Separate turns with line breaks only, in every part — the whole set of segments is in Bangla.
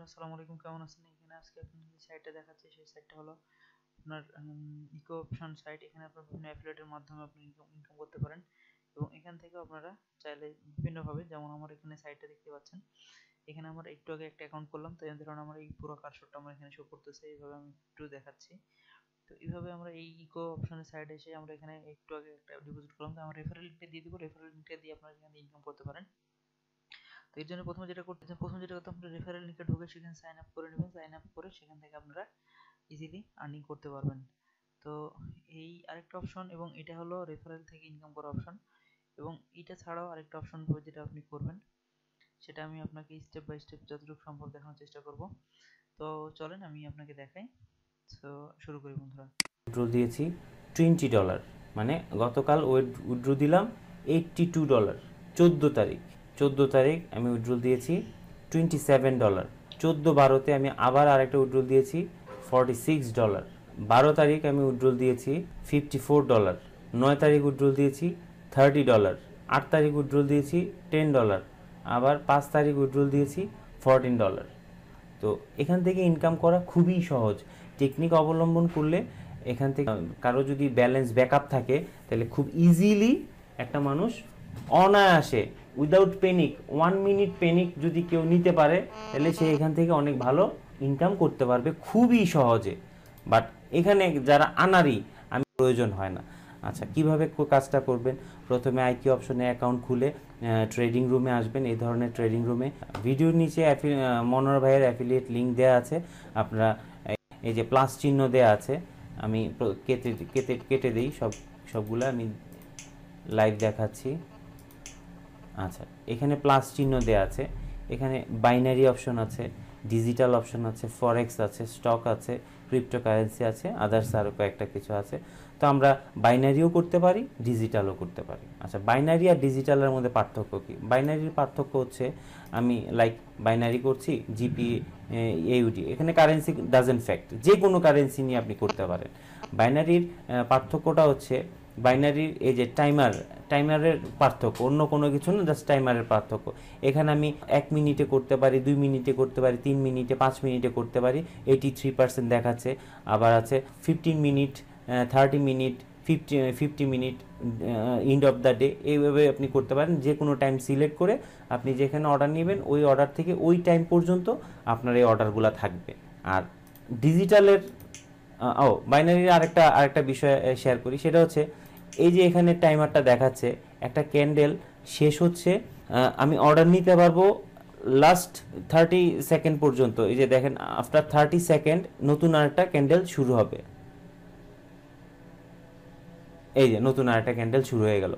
বন্ধুরা আসসালামু আলাইকুম কেমন আছেন এখানে আজকে আপনাদের যে সাইটটা দেখাচ্ছি সেই সাইটটা হলো আপনার ইকো অপশন সাইট এখানে আপনার বিভিন্ন অ্যাফিলেটের মাধ্যমে আপনি ইনকাম করতে পারেন এবং এখান থেকে আপনারা চাইলে বিভিন্নভাবে যেমন আমার এখানে সাইটটা দেখতে পাচ্ছেন এখানে আমার একটু আগে একটা অ্যাকাউন্ট করলাম তো ধরুন আমার এই পুরো কারশোরটা আমার এখানে শো করতেছে এইভাবে আমি একটু দেখাচ্ছি তো এইভাবে আমরা এই ইকো অপশনের সাইডে এসে আমরা এখানে একটু আগে একটা ডিপোজিট করলাম তো আমার রেফারেল লিঙ্কটা দিয়ে দিব রেফারেল লিঙ্কটা দিয়ে আপনারা এখানে ইনকাম করতে পারেন তো এর জন্য প্রথমে যেটা করতে প্রথমে যেটা করতে আপনারা রেফারেল লিঙ্কে ঢুকে সেখানে সাইন আপ করে নেবেন সাইন আপ করে সেখান থেকে আপনারা ইজিলি আর্নিং করতে পারবেন তো এই আরেকটা অপশন এবং এটা হলো রেফারেল থেকে ইনকাম করা অপশন এবং এটা ছাড়াও আরেকটা অপশন যেটা আপনি করবেন সেটা আমি আপনাকে স্টেপ বাই স্টেপ যতটুকু সম্ভব দেখানোর চেষ্টা করব তো চলেন আমি আপনাকে দেখাই তো শুরু করি বন্ধুরা
উইথড্রো দিয়েছি টোয়েন্টি ডলার মানে গতকাল উইড্রো দিলাম এইট্টি টু ডলার চোদ্দো তারিখ চোদ্দো তারিখ আমি উইড্রোল দিয়েছি টোয়েন্টি সেভেন ডলার চোদ্দো বারোতে আমি আবার আরেকটা উইড্রুল দিয়েছি ফর্টি সিক্স ডলার বারো তারিখ আমি উইড্রুল দিয়েছি ফিফটি ফোর ডলার নয় তারিখ উইড্রোল দিয়েছি থার্টি ডলার আট তারিখ উইড্রোল দিয়েছি টেন ডলার আবার পাঁচ তারিখ উইড্রোল দিয়েছি ফরটিন ডলার তো এখান থেকে ইনকাম করা খুবই সহজ টেকনিক অবলম্বন করলে এখান থেকে কারো যদি ব্যালেন্স ব্যাকআপ থাকে তাহলে খুব ইজিলি একটা মানুষ অনায়াসে without panic one minute panic যদি কেউ নিতে পারে তাহলে সে এখান থেকে অনেক ভালো ইনকাম করতে পারবে খুবই সহজে বাট এখানে যারা আনারি আমি প্রয়োজন হয় না আচ্ছা কিভাবে কাজটা করবেন প্রথমে আইকি অপশনে অ্যাকাউন্ট খুলে ট্রেডিং রুমে আসবেন এই ধরনের ট্রেডিং রুমে ভিডিওর নিচে মনোর ভাইয়ের অ্যাফিলিয়েট লিঙ্ক দেওয়া আছে আপনারা এই যে প্লাস চিহ্ন দেওয়া আছে আমি কেটে কেটে কেটে দিই সব সবগুলো আমি লাইভ দেখাচ্ছি আচ্ছা এখানে প্লাস চিহ্ন দেওয়া আছে এখানে বাইনারি অপশন আছে ডিজিটাল অপশন আছে ফরেক্স আছে স্টক আছে ক্রিপ্টোকারেন্সি আছে আদার্স আরও কয়েকটা কিছু আছে তো আমরা বাইনারিও করতে পারি ডিজিটালও করতে পারি আচ্ছা বাইনারি আর ডিজিটালের মধ্যে পার্থক্য কী বাইনারির পার্থক্য হচ্ছে আমি লাইক বাইনারি করছি জিপি এউডি এখানে কারেন্সি ডাজেন্ট ফ্যাক্ট যে কোনো কারেন্সি নিয়ে আপনি করতে পারেন বাইনারির পার্থক্যটা হচ্ছে বাইনারির এই যে টাইমার টাইমারের পার্থক্য অন্য কোনো কিছু না জাস্ট টাইমারের পার্থক্য এখানে আমি এক মিনিটে করতে পারি দুই মিনিটে করতে পারি তিন মিনিটে পাঁচ মিনিটে করতে পারি এইটি থ্রি পার্সেন্ট দেখাচ্ছে আবার আছে fifteen minute thirty minute fifty fifty minute end of the day এইভাবে আপনি করতে পারেন যে কোনো টাইম সিলেক্ট করে আপনি যেখানে অর্ডার নেবেন ওই অর্ডার থেকে ওই টাইম পর্যন্ত আপনার এই অর্ডারগুলো থাকবে আর ডিজিটালের ও বাইনারির আরেকটা আরেকটা বিষয় শেয়ার করি সেটা হচ্ছে এই যে এখানে টাইমারটা দেখাচ্ছে একটা ক্যান্ডেল শেষ হচ্ছে আমি অর্ডার নিতে পারবো লাস্ট থার্টি সেকেন্ড পর্যন্ত এই যে দেখেন আফটার থার্টি সেকেন্ড নতুন আরেকটা ক্যান্ডেল শুরু হবে এই যে নতুন আরেকটা ক্যান্ডেল শুরু হয়ে গেল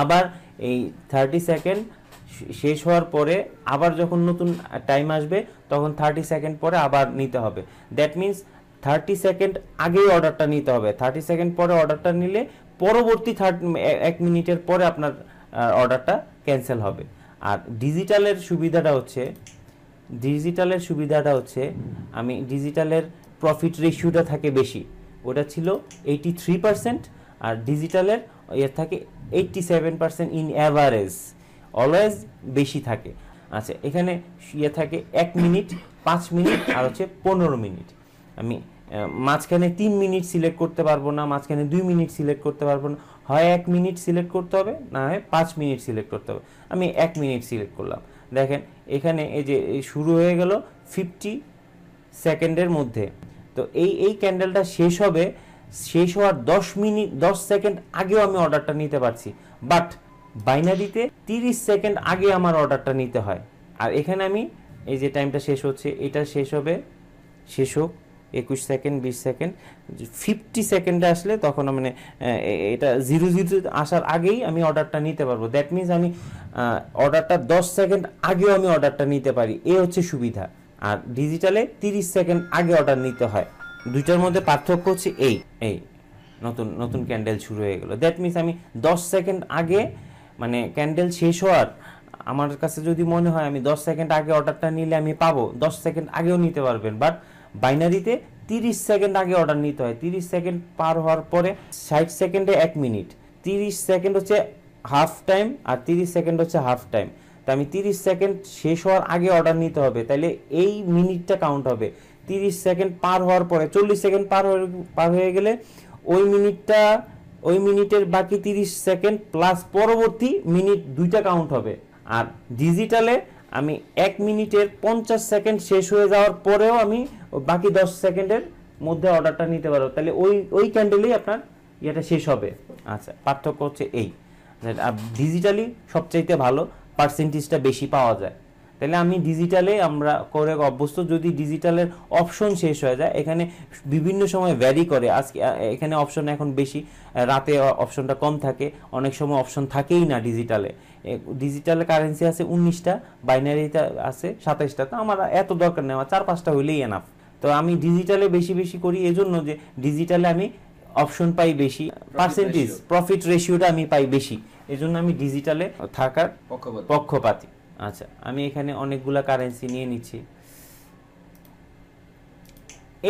আবার এই থার্টি সেকেন্ড শেষ হওয়ার পরে আবার যখন নতুন টাইম আসবে তখন থার্টি সেকেন্ড পরে আবার নিতে হবে দ্যাট মিন্স থার্টি সেকেন্ড আগেই অর্ডারটা নিতে হবে থার্টি সেকেন্ড পরে অর্ডারটা নিলে পরবর্তী থার্ট এক মিনিটের পরে আপনার অর্ডারটা ক্যান্সেল হবে আর ডিজিটালের সুবিধাটা হচ্ছে ডিজিটালের সুবিধাটা হচ্ছে আমি ডিজিটালের প্রফিট রেশিওটা থাকে বেশি ওটা ছিল এইটি থ্রি পার্সেন্ট আর ডিজিটালের ইয়ে থাকে eighty seven percent in average always বেশি থাকে আচ্ছা এখানে ইয়ে থাকে এক মিনিট পাঁচ মিনিট আর হচ্ছে পনেরো মিনিট আমি মাঝখানে তিন মিনিট সিলেক্ট করতে পারবো না মাঝখানে দুই মিনিট সিলেক্ট করতে পারবো না হয় এক মিনিট সিলেক্ট করতে হবে না হয় পাঁচ মিনিট সিলেক্ট করতে হবে আমি এক মিনিট সিলেক্ট করলাম দেখেন এখানে এই যে শুরু হয়ে গেল ফিফটি সেকেন্ডের মধ্যে তো এই এই ক্যান্ডেলটা শেষ হবে শেষ হওয়ার দশ মিনিট দশ সেকেন্ড আগেও আমি অর্ডারটা নিতে পারছি বাট বাইনারিতে তিরিশ সেকেন্ড আগে আমার অর্ডারটা নিতে হয় আর এখানে আমি এই যে টাইমটা শেষ হচ্ছে এটা শেষ হবে শেষ হোক একুশ সেকেন্ড বিশ সেকেন্ড ফিফটি সেকেন্ডে আসলে তখন মানে এটা জিরো জিরো আসার আগেই আমি অর্ডারটা নিতে পারবো দ্যাট মিন্স আমি অর্ডারটা দশ সেকেন্ড আগেও আমি অর্ডারটা নিতে পারি এ হচ্ছে সুবিধা আর ডিজিটালে তিরিশ সেকেন্ড আগে অর্ডার নিতে হয় দুইটার মধ্যে পার্থক্য হচ্ছে এই এই নতুন নতুন ক্যান্ডেল শুরু হয়ে গেলো দ্যাট মিন্স আমি দশ সেকেন্ড আগে মানে ক্যান্ডেল শেষ হওয়ার আমার কাছে যদি মনে হয় আমি দশ সেকেন্ড আগে অর্ডারটা নিলে আমি পাবো দশ সেকেন্ড আগেও নিতে পারবেন বাট বাইনারিতে 30 সেকেন্ড আগে অর্ডার নিতে হয় 30 সেকেন্ড পার হওয়ার পরে 60 সেকেন্ডে 1 মিনিট 30 সেকেন্ড হচ্ছে হাফ টাইম আর 30 সেকেন্ড হচ্ছে হাফ টাইম তো আমি 30 সেকেন্ড শেষ হওয়ার আগে অর্ডার নিতে হবে তাহলে এই মিনিটটা কাউন্ট হবে 30 সেকেন্ড পার হওয়ার পরে 40 সেকেন্ড পার পার হয়ে গেলে ওই মিনিটটা ওই মিনিটের বাকি 30 সেকেন্ড প্লাস পরবর্তী মিনিট দুইটা কাউন্ট হবে আর ডিজিটালে আমি এক মিনিটের পঞ্চাশ সেকেন্ড শেষ হয়ে যাওয়ার পরেও আমি বাকি দশ সেকেন্ডের মধ্যে অর্ডারটা নিতে পারবো তাহলে ওই ওই ক্যান্ডেলেই আপনার ইয়েটা শেষ হবে আচ্ছা পার্থক্য হচ্ছে এই ডিজিটালি আচ্ছা, সবচাইতে ভালো পার্সেন্টেজটা বেশি পাওয়া যায় তাহলে আমি ডিজিটালে আমরা করে অভ্যস্ত যদি ডিজিটালের অপশন শেষ হয়ে যায় এখানে বিভিন্ন সময় ভ্যারি করে আজকে এখানে অপশন এখন বেশি রাতে অপশনটা কম থাকে অনেক সময় অপশন থাকেই না ডিজিটালে ডিজিটাল কারেন্সি আছে উনিশটা বাইনারিতে আছে সাতাইশটা তো আমার এত দরকার নেই আমার চার পাঁচটা হইলেই এনাফ তো আমি ডিজিটালে বেশি বেশি করি এজন্য যে ডিজিটালে আমি অপশন পাই বেশি পার্সেন্টেজ প্রফিট রেশিওটা আমি পাই বেশি এজন্য আমি ডিজিটালে থাকার পক্ষপাতি আচ্ছা আমি এখানে অনেকগুলা কারেন্সি নিয়ে নিচ্ছি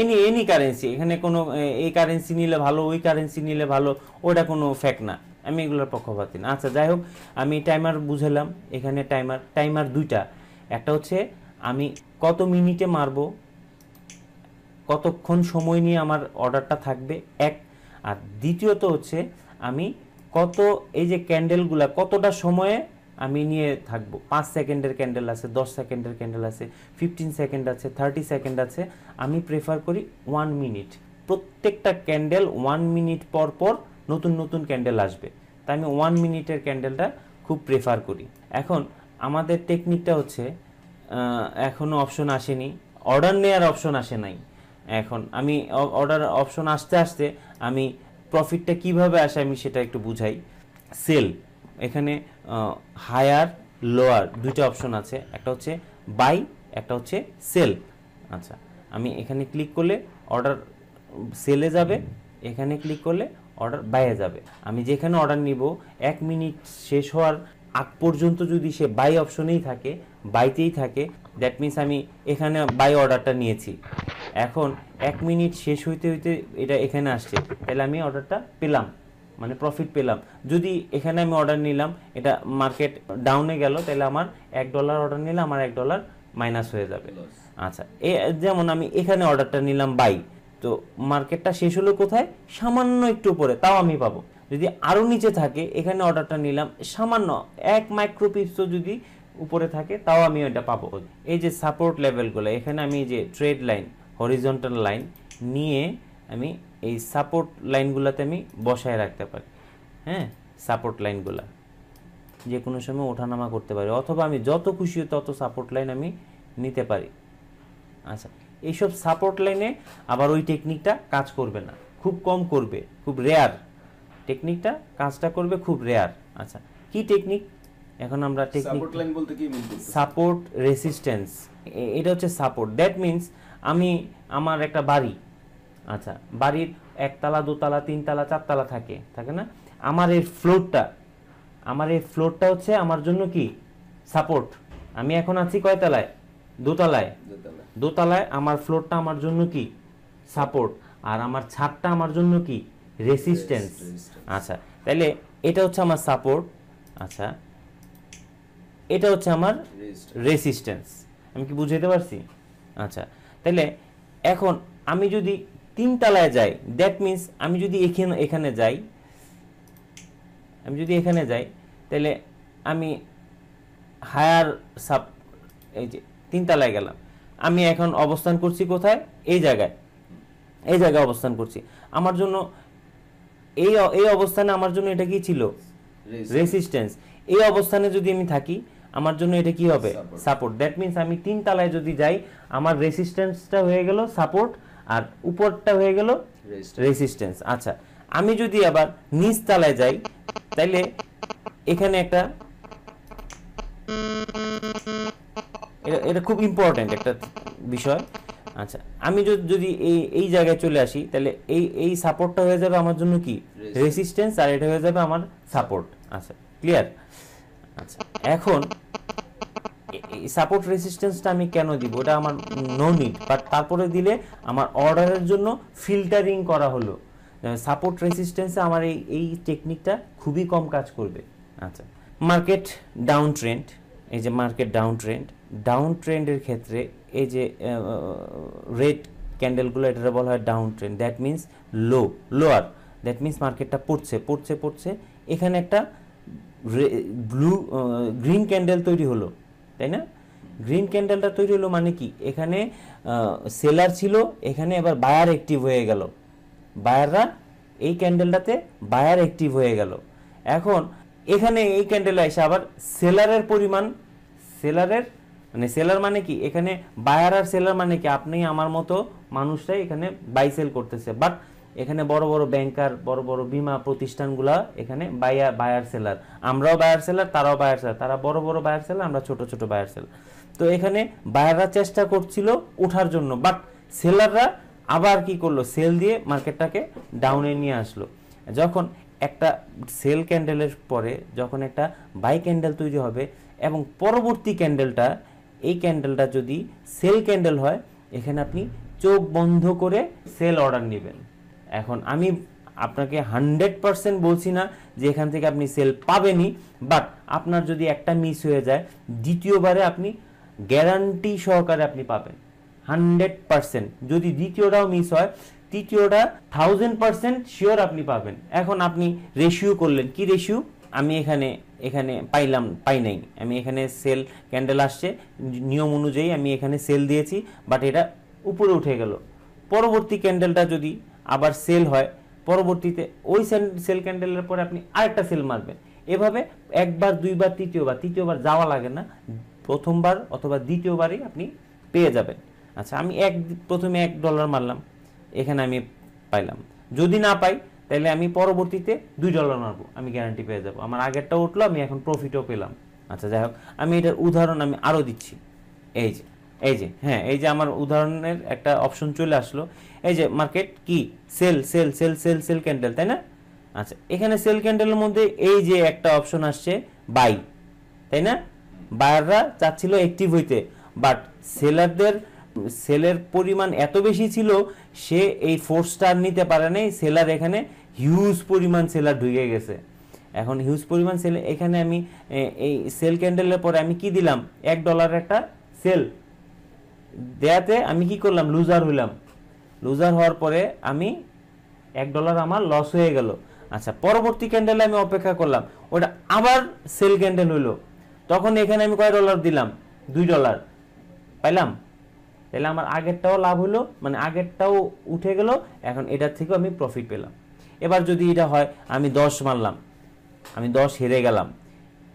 এনি এনি কারেন্সি এখানে কোনো এই কারেন্সি নিলে ভালো ওই কারেন্সি নিলে ভালো ওটা কোনো ফ্যাক্ট না আমি এগুলোর পক্ষপাতী না আচ্ছা যাই হোক আমি টাইমার বুঝালাম এখানে টাইমার টাইমার দুইটা একটা হচ্ছে আমি কত মিনিটে মারবো কতক্ষণ সময় নিয়ে আমার অর্ডারটা থাকবে এক আর দ্বিতীয়ত হচ্ছে আমি কত এই যে ক্যান্ডেলগুলা কতটা সময়ে আমি নিয়ে থাকব পাঁচ সেকেন্ডের ক্যান্ডেল আছে দশ সেকেন্ডের ক্যান্ডেল আছে ফিফটিন সেকেন্ড আছে থার্টি সেকেন্ড আছে আমি প্রেফার করি ওয়ান মিনিট প্রত্যেকটা ক্যান্ডেল ওয়ান মিনিট পর পর নতুন নতুন ক্যান্ডেল আসবে তাই আমি ওয়ান মিনিটের ক্যান্ডেলটা খুব প্রেফার করি এখন আমাদের টেকনিকটা হচ্ছে এখনও অপশন আসেনি অর্ডার নেওয়ার অপশন আসে নাই এখন আমি অর্ডার অপশন আসতে আসতে আমি প্রফিটটা কিভাবে আসে আমি সেটা একটু বুঝাই সেল এখানে হায়ার লোয়ার দুইটা অপশন আছে একটা হচ্ছে বাই একটা হচ্ছে সেল আচ্ছা আমি এখানে ক্লিক করলে অর্ডার সেলে যাবে এখানে ক্লিক করলে অর্ডার বাইয়ে যাবে আমি যেখানে অর্ডার নিব এক মিনিট শেষ হওয়ার আগ পর্যন্ত যদি সে বাই অপশনেই থাকে বাইতেই থাকে দ্যাট মিন্স আমি এখানে বাই অর্ডারটা নিয়েছি এখন এক মিনিট শেষ হইতে হইতে এটা এখানে আসছে তাহলে আমি অর্ডারটা পেলাম মানে প্রফিট পেলাম যদি এখানে আমি অর্ডার নিলাম এটা মার্কেট ডাউনে গেল তাহলে আমার এক ডলার অর্ডার নিলে আমার এক ডলার মাইনাস হয়ে যাবে আচ্ছা এ যেমন আমি এখানে অর্ডারটা নিলাম বাই তো মার্কেটটা শেষ হলো কোথায় সামান্য একটু উপরে তাও আমি পাবো যদি আরও নিচে থাকে এখানে অর্ডারটা নিলাম সামান্য এক মাইক্রোপিপসও যদি উপরে থাকে তাও আমি ওইটা পাবো এই যে সাপোর্ট লেভেলগুলো এখানে আমি যে ট্রেড লাইন হরিজন্টাল লাইন নিয়ে আমি এই সাপোর্ট লাইনগুলোতে আমি বসায় রাখতে পারি হ্যাঁ সাপোর্ট লাইনগুলা যে কোনো সময় ওঠানামা করতে পারি অথবা আমি যত খুশি তত সাপোর্ট লাইন আমি নিতে পারি আচ্ছা এইসব সাপোর্ট লাইনে আবার ওই টেকনিকটা কাজ করবে না খুব কম করবে খুব রেয়ার টেকনিকটা কাজটা করবে খুব রেয়ার আচ্ছা কি টেকনিক এখন আমরা টেকনিক সাপোর্ট লাইন বলতে কি সাপোর্ট রেসিস্ট্যান্স এটা হচ্ছে সাপোর্ট দ্যাট মিন্স আমি আমার একটা বাড়ি আচ্ছা বাড়ির একতলা দোতলা তিনতলা চারতলা থাকে থাকে না আমার এই ফ্লোরটা আমার এই ফ্লোরটা হচ্ছে আমার জন্য কি সাপোর্ট আমি এখন আছি কয়তলায় দোতলায় দোতলায় আমার ফ্লোরটা আমার জন্য কি সাপোর্ট আর আমার ছাদটা আমার জন্য কি রেসিস্ট্যান্স আচ্ছা তাহলে এটা হচ্ছে আমার সাপোর্ট আচ্ছা এটা হচ্ছে আমার রেসিস্ট্যান্স আমি কি বুঝাইতে পারছি আচ্ছা তাহলে এখন আমি যদি তিনতলায় যাই দ্যাট মিন্স আমি যদি এখানে এখানে যাই আমি যদি এখানে যাই তাহলে আমি হায়ার সাপ এই যে তিন তিনতলায় গেলাম আমি এখন অবস্থান করছি কোথায় এই জায়গায় এই জায়গায় অবস্থান করছি আমার জন্য এই এই অবস্থানে আমার জন্য এটা কি ছিল রেসিস্ট্যান্স এই অবস্থানে যদি আমি থাকি আমার জন্য এটা কি হবে সাপোর্ট দ্যাট মিন্স আমি তিন তালায় যদি যাই আমার রেসিস্ট্যান্সটা হয়ে গেল সাপোর্ট আর উপরটা হয়ে গেল রেসিস্ট্যান্স আচ্ছা আমি যদি আবার নিচ তালায় যাই তাইলে এখানে একটা এটা এটা খুব ইম্পর্ট্যান্ট একটা বিষয় আচ্ছা আমি যদি এই এই জায়গায় চলে আসি তাহলে এই এই সাপোর্টটা হয়ে যাবে আমার জন্য কি রেসিস্ট্যান্স আর এটা হয়ে যাবে আমার সাপোর্ট আচ্ছা ক্লিয়ার আচ্ছা এখন সাপোর্ট রেসিস্ট্যান্সটা আমি কেন দিব ওটা আমার নো নিড বাট তারপরে দিলে আমার অর্ডারের জন্য ফিল্টারিং করা হলো সাপোর্ট রেসিস্ট্যান্সে আমার এই এই টেকনিকটা খুবই কম কাজ করবে আচ্ছা মার্কেট ডাউন ট্রেন্ড এই যে মার্কেট ডাউন ট্রেন্ড ডাউন ট্রেন্ডের ক্ষেত্রে এই যে রেড ক্যান্ডেলগুলো এটা বলা হয় down trend that means low lower that means মার্কেটটা পড়ছে পড়ছে পড়ছে এখানে একটা ব্লু গ্রিন ক্যান্ডেল তৈরি হলো তাই না গ্রিন ক্যান্ডেলটা তৈরি হলো মানে কি এখানে সেলার ছিল এখানে এবার বায়ার অ্যাক্টিভ হয়ে গেল বায়াররা এই ক্যান্ডেলটাতে বায়ার অ্যাক্টিভ হয়ে গেল এখন এখানে এই ক্যান্ডেলে এসে আবার সেলারের পরিমাণ সেলারের মানে সেলার মানে কি এখানে বায়ার আর সেলার মানে কি আপনি আমার মতো মানুষরাই এখানে বাই সেল করতেছে বাট এখানে বড় বড় ব্যাংকার বড় বড় বিমা প্রতিষ্ঠানগুলা এখানে বায়ার বায়ার সেলার আমরাও বায়ার সেলার তারাও বায়ার সেলার তারা বড় বড় বায়ার সেলার আমরা ছোট ছোট বায়ার সেলার তো এখানে বায়াররা চেষ্টা করছিল ওঠার জন্য বাট সেলাররা আবার কি করলো সেল দিয়ে মার্কেটটাকে ডাউনে নিয়ে আসলো যখন একটা সেল ক্যান্ডেলের পরে যখন একটা বাই ক্যান্ডেল তৈরি হবে এবং পরবর্তী ক্যান্ডেলটা এই ক্যান্ডেলটা যদি সেল ক্যান্ডেল হয় এখানে আপনি চোখ বন্ধ করে সেল অর্ডার নেবেন এখন আমি আপনাকে হান্ড্রেড পারসেন্ট বলছি না যে এখান থেকে আপনি সেল পাবেনই বাট আপনার যদি একটা মিস হয়ে যায় দ্বিতীয়বারে আপনি গ্যারান্টি সহকারে আপনি পাবেন হান্ড্রেড পারসেন্ট যদি দ্বিতীয়টাও মিস হয় তৃতীয়টা থাউজেন্ড পারসেন্ট শিওর আপনি পাবেন এখন আপনি রেশিও করলেন কি রেশিও আমি এখানে এখানে পাইলাম পাই নাই আমি এখানে সেল ক্যান্ডেল আসছে নিয়ম অনুযায়ী আমি এখানে সেল দিয়েছি বাট এটা উপরে উঠে গেল পরবর্তী ক্যান্ডেলটা যদি আবার সেল হয় পরবর্তীতে ওই সেল ক্যান্ডেলের পরে আপনি আরেকটা সেল মারবেন এভাবে একবার দুইবার তৃতীয়বার তৃতীয়বার যাওয়া লাগে না প্রথমবার অথবা দ্বিতীয়বারই আপনি পেয়ে যাবেন আচ্ছা আমি এক প্রথমে এক ডলার মারলাম এখানে আমি পাইলাম যদি না পাই তাহলে আমি পরবর্তীতে দুই ডলার মারবো আমি গ্যারান্টি পেয়ে যাবো আমার আগেরটা উঠলো আমি এখন প্রফিটও পেলাম আচ্ছা যাই হোক আমি এটার উদাহরণ আমি আরও দিচ্ছি এই যে এই যে হ্যাঁ এই যে আমার উদাহরণের একটা অপশন চলে আসলো এই যে মার্কেট কি sell sell sell sell sell candle তাই না আচ্ছা এখানে সেল ক্যান্ডেলের মধ্যে এই যে একটা অপশন আসছে বাই তাই না বায়াররা চাচ্ছিল অ্যাক্টিভ হইতে বাট সেলারদের সেলের পরিমাণ এত বেশি ছিল সে এই ফোর স্টার নিতে পারে নাই সেলার এখানে হিউজ পরিমাণ সেলার ঢুকে গেছে এখন হিউজ পরিমাণ সেল এখানে আমি এই সেল ক্যান্ডেলের পরে আমি কি দিলাম এক ডলার একটা সেল দেয়াতে আমি কি করলাম লুজার হইলাম লুজার হওয়ার পরে আমি এক ডলার আমার লস হয়ে গেল আচ্ছা পরবর্তী ক্যান্ডেলে আমি অপেক্ষা করলাম ওটা আবার সেল ক্যান্ডেল হইলো তখন এখানে আমি কয় ডলার দিলাম দুই ডলার পাইলাম তাহলে আমার আগেরটাও লাভ হলো মানে আগেরটাও উঠে গেল এখন এটার থেকেও আমি প্রফিট পেলাম এবার যদি এটা হয় আমি দশ মারলাম আমি দশ হেরে গেলাম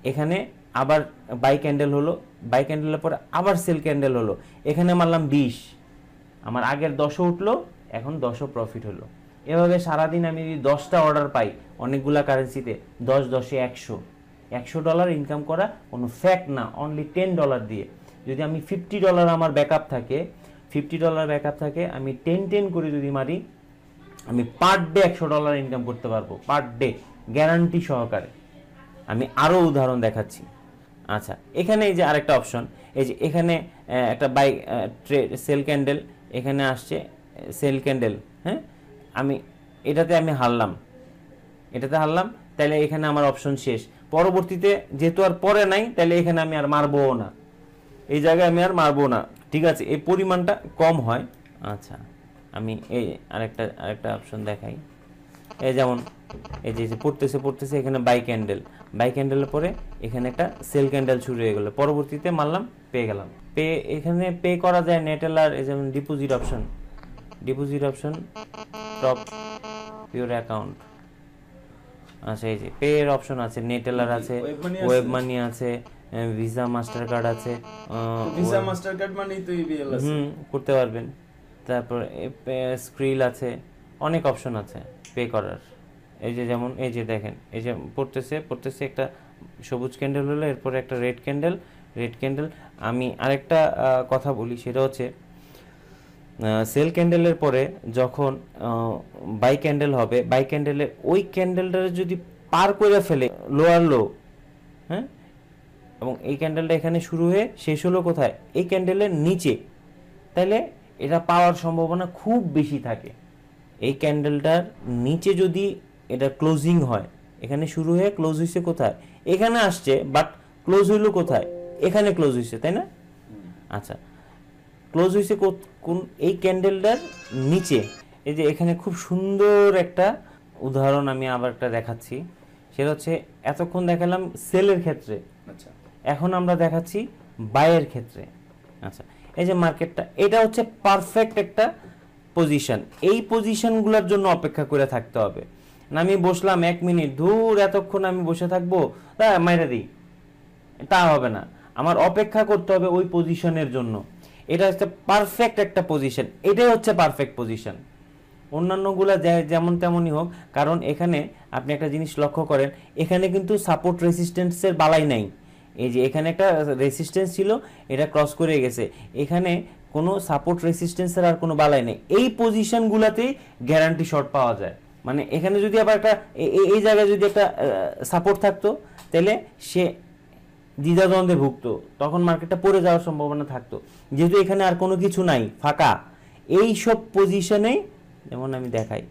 এখানে আবার বাই ক্যান্ডেল হলো বাই ক্যান্ডেলের পরে আবার সেল ক্যান্ডেল হলো এখানে মারলাম বিশ আমার আগের দশও উঠলো এখন দশও প্রফিট হলো এভাবে সারাদিন আমি যদি দশটা অর্ডার পাই অনেকগুলা কারেন্সিতে দশ দশে একশো একশো ডলার ইনকাম করা কোনো ফ্যাক্ট না অনলি টেন ডলার দিয়ে যদি আমি ফিফটি ডলার আমার ব্যাকআপ থাকে ফিফটি ডলার ব্যাকআপ থাকে আমি টেন টেন করে যদি মারি আমি পার ডে একশো ডলার ইনকাম করতে পারবো পার ডে গ্যারান্টি সহকারে আমি আরও উদাহরণ দেখাচ্ছি আচ্ছা এখানে এই যে আরেকটা অপশন এই যে এখানে একটা বাইক সেল ক্যান্ডেল এখানে আসছে সেল ক্যান্ডেল হ্যাঁ আমি এটাতে আমি হারলাম এটাতে হারলাম তাহলে এখানে আমার অপশন শেষ পরবর্তীতে যেহেতু আর পরে নাই তাহলে এখানে আমি আর মারবও না এই জায়গায় আমি আর মারবো না ঠিক আছে এই পরিমাণটা কম হয় আচ্ছা আমি এই আরেকটা আরেকটা অপশন দেখাই এই যেমন এই যে পড়তেছে পড়তেছে এখানে বাই ক্যান্ডেল বাই ক্যান্ডেলের পরে এখানে একটা সেল ক্যান্ডেল শুরু হয়ে গেলো পরবর্তীতে মারলাম পেয়ে গেলাম পে এখানে পে করা যায় নেটেলার এই যেমন ডিপোজিট অপশন ডিপোজিট অপশন টপ পিওর অ্যাকাউন্ট আচ্ছা এই যে পে এর অপশন আছে নেটেলার আছে ওয়েব মানি আছে ভিসা মাস্টার কার্ড আছে ভিসা মাস্টার কার্ড মানে তো ইবিএল e আছে হুম করতে পারবেন তারপর স্ক্রিল আছে অনেক অপশন আছে পে করার এই যে যেমন এই যে দেখেন এই যে পড়তেছে পড়তেছে একটা সবুজ ক্যান্ডেল হলো এরপরে একটা রেড ক্যান্ডেল রেড ক্যান্ডেল আমি আরেকটা কথা বলি সেটা হচ্ছে সেল ক্যান্ডেলের পরে যখন বাই ক্যান্ডেল হবে বাই ক্যান্ডেলে ওই ক্যান্ডেলটা যদি পার করে ফেলে লোয়ার লো হ্যাঁ এবং এই ক্যান্ডেলটা এখানে শুরু হয়ে শেষ হলো কোথায় এই ক্যান্ডেলের নিচে তাহলে এটা পাওয়ার সম্ভাবনা খুব বেশি থাকে এই ক্যান্ডেলটার নিচে যদি এটা ক্লোজিং হয় এখানে শুরু হয়ে ক্লোজ হয়েছে কোথায় এখানে আসছে বাট ক্লোজ হইলো কোথায় এখানে ক্লোজ হয়েছে তাই না আচ্ছা ক্লোজ হয়েছে কোন এই ক্যান্ডেলটার নিচে এই যে এখানে খুব সুন্দর একটা উদাহরণ আমি আবার একটা দেখাচ্ছি সেটা হচ্ছে এতক্ষণ দেখালাম সেলের ক্ষেত্রে আচ্ছা এখন আমরা দেখাচ্ছি বাইয়ের ক্ষেত্রে আচ্ছা এই যে মার্কেটটা এটা হচ্ছে পারফেক্ট একটা পজিশন এই পজিশনগুলোর জন্য অপেক্ষা করে থাকতে হবে না আমি বসলাম এক মিনিট দূর এতক্ষণ আমি বসে থাকবো তা মাইরা দিই তা হবে না আমার অপেক্ষা করতে হবে ওই পজিশনের জন্য এটা হচ্ছে পারফেক্ট একটা পজিশন এটাই হচ্ছে পারফেক্ট পজিশন অন্যান্যগুলা যেমন তেমনই হোক কারণ এখানে আপনি একটা জিনিস লক্ষ্য করেন এখানে কিন্তু সাপোর্ট রেসিস্টেন্সের বালাই নাই এই যে এখানে একটা রেসিস্ট্যান্স ছিল এটা ক্রস করে গেছে এখানে কোনো সাপোর্ট রেসিস্টেন্সের আর কোনো বালাই নেই এই পজিশনগুলোতেই গ্যারান্টি শর্ট পাওয়া যায় মানে এখানে যদি আবার একটা এই জায়গায় যদি একটা সাপোর্ট থাকতো তাহলে সে দ্বিধাদ্বন্দ্বে ভুগতো তখন মার্কেটটা পড়ে যাওয়ার সম্ভাবনা থাকতো যেহেতু এখানে আর কোনো কিছু নাই ফাঁকা এই সব পজিশনে যেমন আমি দেখাই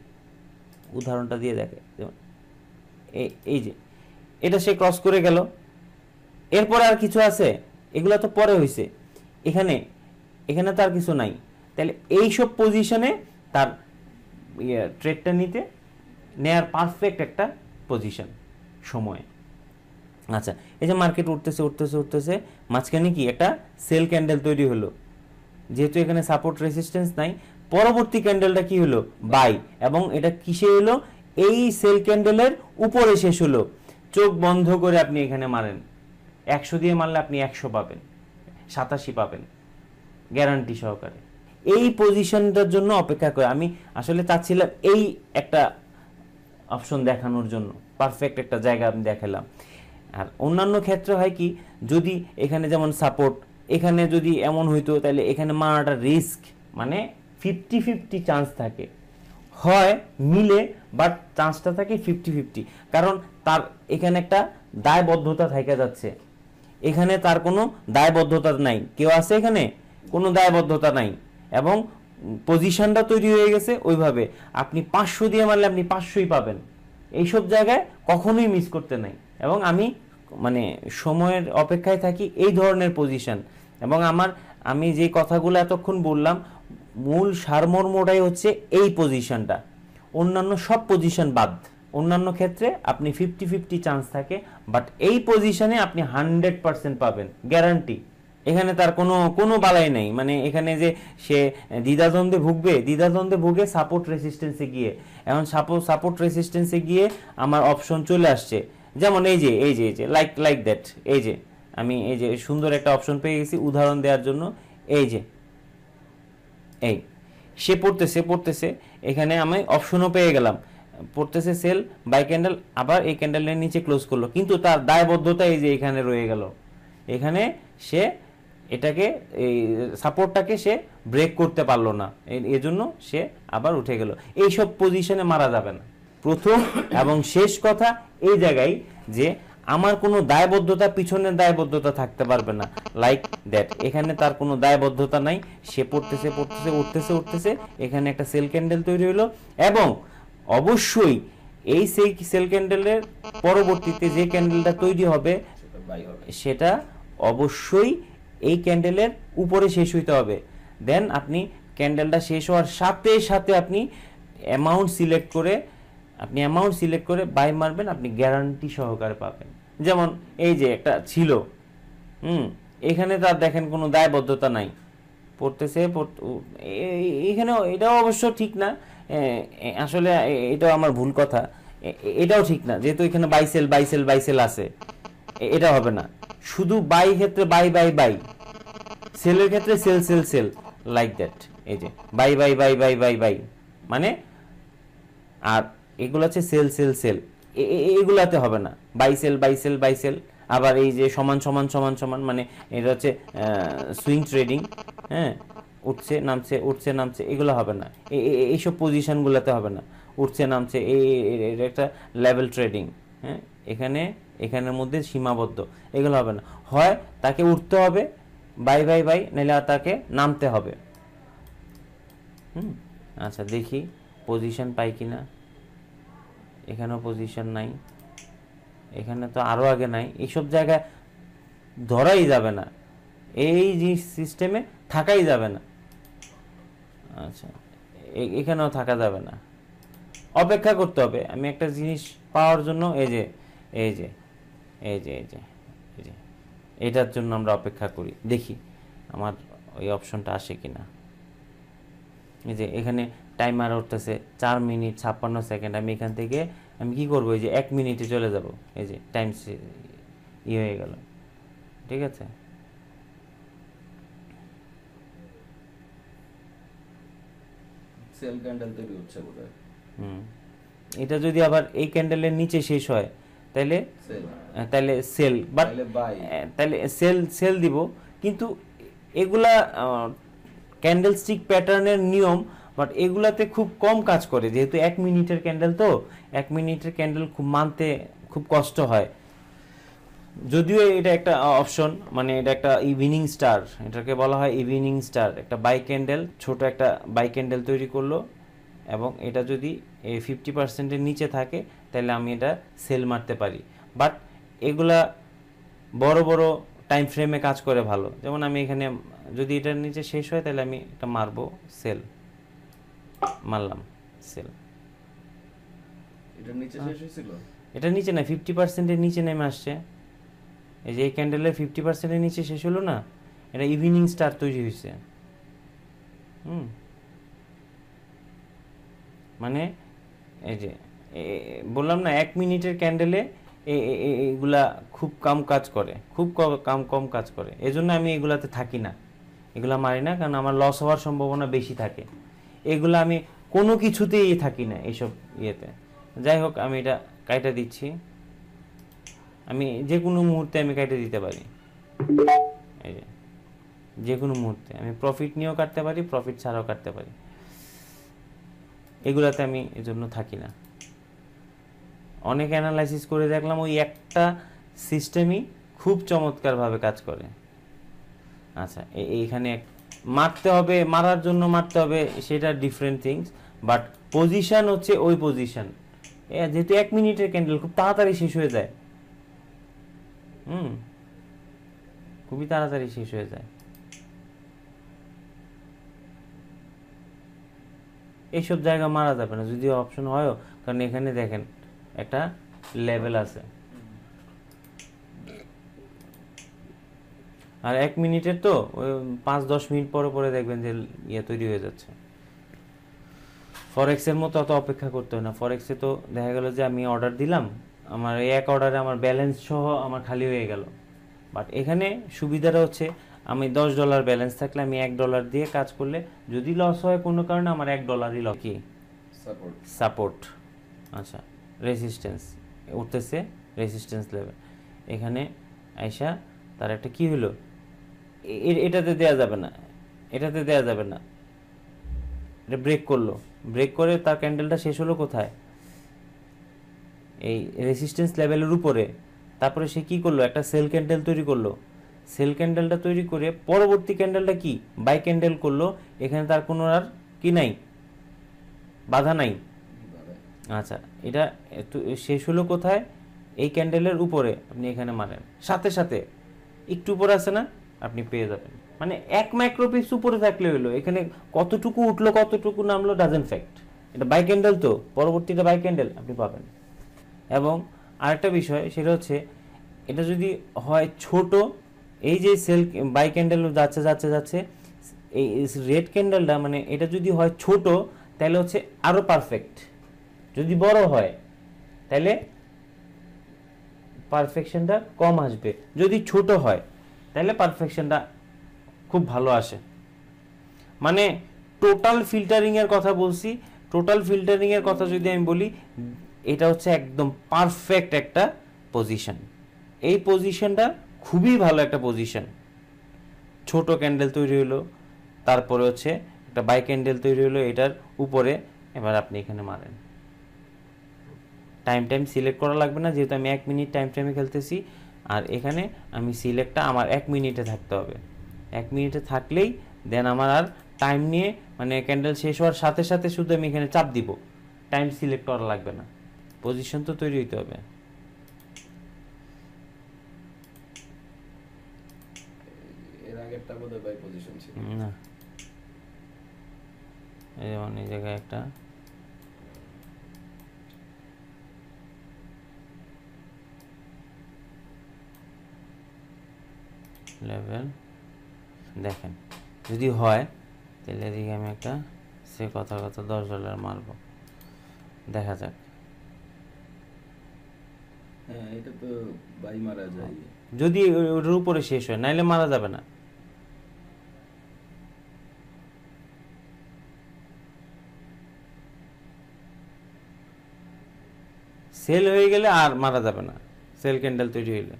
উদাহরণটা দিয়ে দেখাই যেমন এই যে এটা সে ক্রস করে গেল এরপরে আর কিছু আছে এগুলো তো পরে হয়েছে এখানে এখানে তার কিছু নাই তাহলে এইসব পজিশনে তার ট্রেডটা ইয়ে, নিতে নেয়ার পারফেক্ট একটা পজিশন সময় আচ্ছা এই যে মার্কেট উঠতেছে উঠতেছে উঠতেছে মাঝখানে কি একটা সেল ক্যান্ডেল তৈরি হলো যেহেতু এখানে সাপোর্ট রেসিস্টেন্স নাই পরবর্তী ক্যান্ডেলটা কি হলো বাই এবং এটা কিসে এলো এই সেল ক্যান্ডেলের উপরে শেষ হলো চোখ বন্ধ করে আপনি এখানে মারেন একশো দিয়ে মারলে আপনি একশো পাবেন সাতাশি পাবেন গ্যারান্টি সহকারে এই পজিশনটার জন্য অপেক্ষা করে আমি আসলে চাচ্ছিলাম এই একটা অপশন দেখানোর জন্য পারফেক্ট একটা জায়গা আমি দেখালাম আর অন্যান্য ক্ষেত্রে হয় কি যদি এখানে যেমন সাপোর্ট এখানে যদি এমন হইতো তাহলে এখানে মারাটা রিস্ক মানে ফিফটি ফিফটি চান্স থাকে হয় মিলে বাট চান্সটা থাকে ফিফটি ফিফটি কারণ তার এখানে একটা দায়বদ্ধতা থেকে যাচ্ছে এখানে তার কোনো দায়বদ্ধতা নাই কেউ আছে এখানে কোনো দায়বদ্ধতা নাই এবং পজিশনটা তৈরি হয়ে গেছে ওইভাবে আপনি পাঁচশো দিয়ে মারলে আপনি পাঁচশোই পাবেন এইসব জায়গায় কখনোই মিস করতে নাই এবং আমি মানে সময়ের অপেক্ষায় থাকি এই ধরনের পজিশন এবং আমার আমি যে কথাগুলো এতক্ষণ বললাম মূল সারমর্মটাই হচ্ছে এই পজিশনটা অন্যান্য সব পজিশন বাদ অন্যান্য ক্ষেত্রে আপনি ফিফটি ফিফটি চান্স থাকে বাট এই পজিশনে আপনি হান্ড্রেড পারসেন্ট পাবেন গ্যারান্টি এখানে তার কোনো কোনো বালাই নাই মানে এখানে যে সে দ্বিধাদ্বন্দ্বে ভুগবে দ্বিধাদ্বন্দ্বে ভুগে সাপোর্ট রেসিস্টেন্সে গিয়ে এখন সাপোর্ট সাপোর্ট রেসিস্টেন্সে গিয়ে আমার অপশন চলে আসছে যেমন এই যে এই যে এই যে লাইক লাইক দ্যাট এই যে আমি এই যে সুন্দর একটা অপশন পেয়ে গেছি উদাহরণ দেওয়ার জন্য এই যে এই সে পড়তেছে পড়তেছে এখানে আমি অপশনও পেয়ে গেলাম পড়তেছে সেল বাই ক্যান্ডেল আবার এই ক্যান্ডেলের নিচে ক্লোজ করলো কিন্তু তার দায়বদ্ধতা এই যে এখানে রয়ে গেল এখানে সে এটাকে এই সাপোর্টটাকে সে ব্রেক করতে পারলো না এজন্য সে আবার উঠে গেল এইসব পজিশনে মারা যাবে না প্রথম এবং শেষ কথা এই জায়গায় যে আমার কোনো দায়বদ্ধতা পিছনের দায়বদ্ধতা থাকতে পারবে না লাইক দ্যাট এখানে তার কোনো দায়বদ্ধতা নাই সে পড়তেছে পড়তেছে উঠতেছে উঠতেছে এখানে একটা সেল ক্যান্ডেল তৈরি হলো এবং অবশ্যই এই সেই সেল ক্যান্ডেলের পরবর্তীতে যে ক্যান্ডেলটা তৈরি হবে সেটা অবশ্যই এই ক্যান্ডেলের উপরে শেষ হইতে হবে দেন আপনি ক্যান্ডেলটা শেষ হওয়ার সাথে সাথে আপনি অ্যামাউন্ট সিলেক্ট করে আপনি অ্যামাউন্ট সিলেক্ট করে বাই মারবেন আপনি গ্যারান্টি সহকারে পাবেন যেমন এই যে একটা ছিল হুম এখানে তার দেখেন কোনো দায়বদ্ধতা নাই পড়তেছে এখানে এটাও অবশ্য ঠিক না আসলে এটাও আমার ভুল কথা এটাও ঠিক না যেহেতু এখানে বাইসেল বাইসেল বাইসেল আছে এটা হবে না শুধু বাই ক্ষেত্রে বাই বাই বাই সেলের ক্ষেত্রে sell sell sell like that এই যে buy buy buy buy buy buy মানে আর এগুলো আছে সেল সেল সেল এগুলাতে হবে না buy sell buy sell buy sell আবার এই যে সমান সমান সমান সমান মানে এটা হচ্ছে সুইং ট্রেডিং হ্যাঁ উঠছে নামছে উঠছে নামছে এগুলো হবে না এইসব পজিশানগুলোতে হবে না উঠছে নামছে এই একটা লেভেল ট্রেডিং হ্যাঁ এখানে এখানের মধ্যে সীমাবদ্ধ এগুলো হবে না হয় তাকে উঠতে হবে বাই বাই বাই নাহলে তাকে নামতে হবে হুম আচ্ছা দেখি পজিশন পাই কি না এখানেও পজিশন নাই এখানে তো আরও আগে নাই এইসব জায়গায়
ধরাই যাবে
না এই সিস্টেমে থাকাই যাবে না আচ্ছা এখানেও থাকা যাবে না অপেক্ষা করতে হবে আমি একটা জিনিস পাওয়ার জন্য এই যে এই যে এই যে এই যে এই যে এটার জন্য আমরা অপেক্ষা করি দেখি আমার ওই অপশনটা আসে কি না এই যে এখানে টাইমার উঠতেছে চার মিনিট ছাপ্পান্ন সেকেন্ড আমি এখান থেকে আমি কি করবো এই যে এক মিনিটে চলে যাব এই যে টাইম ই ইয়ে হয়ে গেল ঠিক আছে
সেল ক্যান্ডেল তৈরি হচ্ছে বোধ
এটা যদি আবার এই ক্যান্ডেলের নিচে শেষ হয় তাহলে তাহলে সেল বাট তাহলে সেল সেল দিব কিন্তু এগুলা ক্যান্ডেল স্টিক প্যাটার্নের নিয়ম বাট এগুলাতে খুব কম কাজ করে যেহেতু এক মিনিটের ক্যান্ডেল তো এক মিনিটের ক্যান্ডেল খুব মানতে খুব কষ্ট হয় যদিও এটা একটা অপশন মানে এটা একটা ইভিনিং স্টার এটাকে বলা হয় ইভিনিং স্টার একটা বাই ক্যান্ডেল ছোট একটা বাই ক্যান্ডেল তৈরি করলো এবং এটা যদি ফিফটি পার্সেন্টের নিচে থাকে তাহলে আমি এটা সেল মারতে পারি বাট এগুলা বড় বড় টাইম ফ্রেমে কাজ করে ভালো যেমন আমি এখানে যদি এটার নিচে শেষ হয় তাহলে আমি এটা মারবো সেল মারলাম সেল এটার নিচে শেষ হয়েছিল এটা নিচে না ফিফটি পার্সেন্টের নিচে নেমে আসছে এই যে এই ক্যান্ডেলের ফিফটি পার্সেন্টের নিচে শেষ হলো না এটা ইভিনিং স্টার তৈরি হয়েছে হুম মানে এই যে বললাম না এক মিনিটের ক্যান্ডেলে এগুলা খুব কম কাজ করে খুব কম কম কাজ করে এজন্য আমি এগুলাতে থাকি না এগুলা মারি না কারণ আমার লস হওয়ার সম্ভাবনা বেশি থাকে এগুলো আমি কোনো কিছুতেই থাকি না এইসব ইয়েতে যাই হোক আমি এটা কাইটা দিচ্ছি আমি যে কোনো মুহূর্তে আমি কাটে দিতে পারি এই যে যে কোনো মুহূর্তে আমি প্রফিট নিয়েও কাটতে পারি প্রফিট ছাড়াও কাটতে পারি এগুলাতে আমি এজন্য থাকি না অনেক অ্যানালাইসিস করে দেখলাম ওই একটা সিস্টেমই খুব চমৎকারভাবে কাজ করে আচ্ছা এইখানে মারতে হবে মারার জন্য মারতে হবে সেটা ডিফারেন্ট থিংস বাট পজিশান হচ্ছে ওই পজিশান যেহেতু এক মিনিটের ক্যান্ডেল খুব তাড়াতাড়ি শেষ হয়ে যায় হুম খুবই তাড়াতাড়ি শেষ হয়ে যায় এইসব জায়গা মারা যাবে না যদি অপশন হয় কারণ এখানে দেখেন একটা লেভেল আছে আর এক মিনিটের তো পাঁচ দশ মিনিট পরে পরে দেখবেন যে ইয়ে তৈরি হয়ে যাচ্ছে ফরেক্সের মতো অত অপেক্ষা করতে হয় না ফরেক্সে তো দেখা গেল যে আমি অর্ডার দিলাম আমার এই এক অর্ডারে আমার ব্যালেন্স সহ আমার খালি হয়ে গেল বাট এখানে সুবিধাটা হচ্ছে আমি দশ ডলার ব্যালেন্স থাকলে আমি এক ডলার দিয়ে কাজ করলে যদি লস হয় কোনো কারণে আমার এক ডলারই লকি সাপোর্ট আচ্ছা রেসিস্ট্যান্স উঠতেছে রেসিস্ট্যান্স লেভেল এখানে আইসা তার একটা কি হলো এটাতে দেয়া যাবে না এটাতে দেয়া যাবে না এটা ব্রেক করলো ব্রেক করে তার ক্যান্ডেলটা শেষ হলো কোথায় এই রেসিস্ট্যান্স লেভেলের উপরে তারপরে সে কি করলো একটা সেল ক্যান্ডেল তৈরি করলো সেল ক্যান্ডেলটা তৈরি করে পরবর্তী ক্যান্ডেলটা কি বাই ক্যান্ডেল করলো এখানে তার কোনো আর কি নাই বাধা নাই আচ্ছা এটা শেষ হলো কোথায় এই ক্যান্ডেলের উপরে আপনি এখানে মারেন সাথে সাথে একটু উপরে আছে না আপনি পেয়ে যাবেন মানে এক মাইক্রোপিক্স উপরে থাকলে হলো এখানে কতটুকু উঠলো কতটুকু নামলো ডাজেন্ট ফ্যাক্ট এটা বাই ক্যান্ডেল তো পরবর্তীটা বাই ক্যান্ডেল আপনি পাবেন এবং আরেকটা বিষয় সেটা হচ্ছে এটা যদি হয় ছোট এই যে সেল বাই ক্যান্ডেল যাচ্ছে যাচ্ছে যাচ্ছে এই রেড ক্যান্ডেলটা মানে এটা যদি হয় ছোট তাহলে হচ্ছে আরও পারফেক্ট যদি বড় হয় তাহলে পারফেকশনটা কম আসবে যদি ছোট হয় তাহলে পারফেকশনটা খুব ভালো আসে মানে টোটাল ফিল্টারিংয়ের কথা বলছি টোটাল ফিল্টারিংয়ের কথা যদি আমি বলি এটা হচ্ছে একদম পারফেক্ট একটা পজিশন এই পজিশনটা খুবই ভালো একটা পজিশন ছোট ক্যান্ডেল তৈরি হলো তারপরে হচ্ছে একটা বাই ক্যান্ডেল তৈরি হলো এটার উপরে এবার আপনি এখানে মারেন টাইম টাইম সিলেক্ট করা লাগবে না যেহেতু আমি এক মিনিট টাইম টাইমে খেলতেছি আর এখানে আমি সিলেক্টটা আমার এক মিনিটে থাকতে হবে এক মিনিটে থাকলেই দেন আমার আর টাইম নিয়ে মানে ক্যান্ডেল শেষ হওয়ার সাথে সাথে শুধু আমি এখানে চাপ দিব টাইম সিলেক্ট করা লাগবে না পজিশন তো তৈরি হইতে হবে
এর আগেরটা বোধহয় বাই না
এই যেমন এই জায়গায় একটা লেভেল দেখেন যদি হয় তাহলে এদিকে আমি একটা সে কথা কথা দশ ডলার মারব দেখা যাক হ্যাঁ, যদি ওটার উপরে শেষ হয় নাইলে মারা যাবে না সেল হয়ে গেলে আর মারা যাবে না সেল ক্যান্ডেল তৈরি হইলে